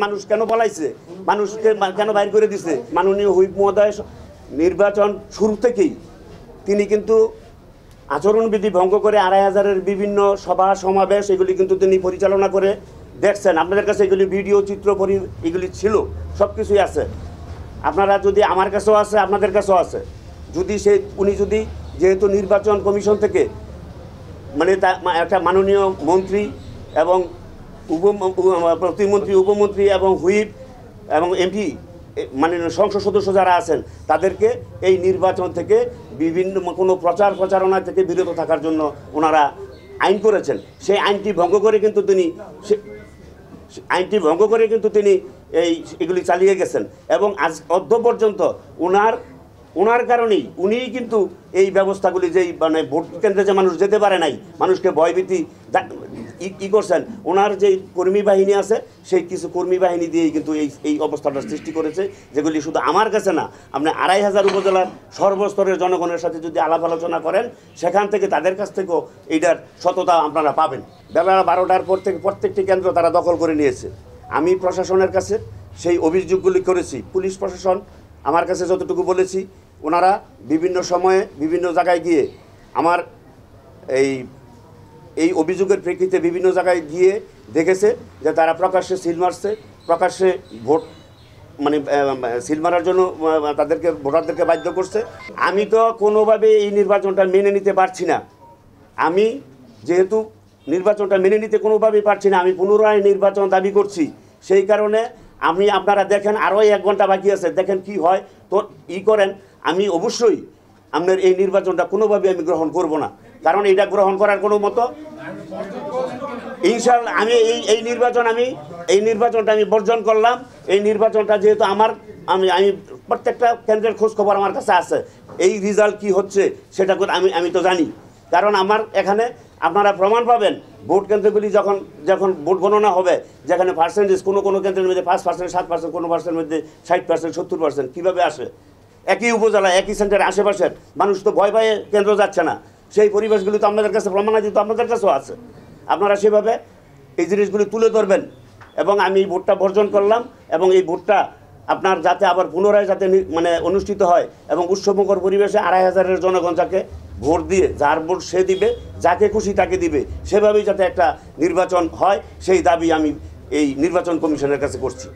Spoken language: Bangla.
মানুষ কেন বলাইছে মানুষকে কেন বাইর করে দিছে মাননীয় হুইপ মহোদয় নির্বাচন শুরু থেকেই তিনি কিন্তু আচরণবিধি ভঙ্গ করে আড়াই হাজারের বিভিন্ন সভা সমাবেশ এগুলি কিন্তু তিনি পরিচালনা করে দেখছেন আপনাদের কাছে এগুলি ভিডিও চিত্র পরি এগুলি ছিল সব কিছুই আছে আপনারা যদি আমার কাছেও আছে আপনাদের কাছেও আছে যদি সে উনি যদি যেহেতু নির্বাচন কমিশন থেকে মানে একটা মাননীয় মন্ত্রী এবং প্রতিমন্ত্রী উপমন্ত্রী এবং হুইপ এবং এমপি মানে সংসদ সদস্য যারা আছেন তাদেরকে এই নির্বাচন থেকে বিভিন্ন কোনো প্রচার প্রচারণা থেকে বিরত থাকার জন্য ওনারা আইন করেছেন সেই আইনটি ভঙ্গ করে কিন্তু তিনি আইনটি ভঙ্গ করে কিন্তু তিনি এই এগুলি চালিয়ে গেছেন এবং আজ অর্ধ পর্যন্ত ওনার ওনার কারণেই উনিই কিন্তু এই ব্যবস্থাগুলি যেই মানে ভোট কেন্দ্রে যে মানুষ যেতে পারে নাই মানুষকে ভয়ভীতি ই করছেন ওনার যে কর্মী বাহিনী আছে সেই কিছু কর্মী বাহিনী দিয়েই কিন্তু এই এই অবস্থাটার সৃষ্টি করেছে যেগুলি শুধু আমার কাছে না আপনি আড়াই হাজার উপজেলার সর্বস্তরের জনগণের সাথে যদি আলাপ আলোচনা করেন সেখান থেকে তাদের কাছ থেকেও এইটার সততা আপনারা পাবেন বেলা বারোটার পর থেকে প্রত্যেকটি কেন্দ্র তারা দখল করে নিয়েছে আমি প্রশাসনের কাছে সেই অভিযোগগুলি করেছি পুলিশ প্রশাসন আমার কাছে যতটুকু বলেছি ওনারা বিভিন্ন সময়ে বিভিন্ন জায়গায় গিয়ে আমার এই এই অভিযোগের প্রেক্ষিতে বিভিন্ন জায়গায় গিয়ে দেখেছে যে তারা প্রকাশ্যে সিল মারছে প্রকাশ্যে ভোট মানে সিল মারার জন্য তাদেরকে ভোটারদেরকে বাধ্য করছে আমি তো কোনোভাবে এই নির্বাচনটা মেনে নিতে পারছি না আমি যেহেতু নির্বাচনটা মেনে নিতে কোনোভাবেই পারছি না আমি পুনরায় নির্বাচন দাবি করছি সেই কারণে আমি আপনারা দেখেন আরও এক ঘন্টা বাকি আছে দেখেন কি হয় তো ই করেন আমি অবশ্যই আপনার এই নির্বাচনটা কোনোভাবেই আমি গ্রহণ করব না কারণ মানে এটা গ্রহণ করার কোনো মতো ইনশাল্লাহ আমি এই এই নির্বাচন আমি এই নির্বাচনটা আমি বর্জন করলাম এই নির্বাচনটা যেহেতু আমার আমি আমি প্রত্যেকটা কেন্দ্রের খোঁজখবর খবর আমার কাছে আছে এই রেজাল্ট কি হচ্ছে সেটা আমি আমি তো জানি কারণ আমার এখানে আপনারা প্রমাণ পাবেন ভোট কেন্দ্রগুলি যখন যখন ভোট গণনা হবে যেখানে পার্সেন্টেজ কোনো কোনো কেন্দ্রের মধ্যে পাঁচ পার্সেন্ট সাত পার্সেন্ট কোনো পার্সেন্টের মধ্যে ষাট পার্সেন্ট সত্তর পার্সেন্ট কীভাবে আসে একই উপজেলা একই সেন্টার আশেপাশের মানুষ তো ভয় পায়ে কেন্দ্র যাচ্ছে না সেই পরিবেশগুলি তো আপনাদের কাছে প্রমাণাদিত আপনাদের কাছেও আছে আপনারা সেভাবে এই জিনিসগুলি তুলে ধরবেন এবং আমি এই ভোটটা বর্জন করলাম এবং এই ভোটটা আপনার যাতে আবার পুনরায় যাতে মানে অনুষ্ঠিত হয় এবং উৎসবমুখর পরিবেশে আড়াই হাজারের জনগণ যাকে ভোট দিয়ে যার ভোট সে দিবে যাকে খুশি তাকে দিবে সেভাবেই যাতে একটা নির্বাচন হয় সেই দাবি আমি এই নির্বাচন কমিশনের কাছে করছি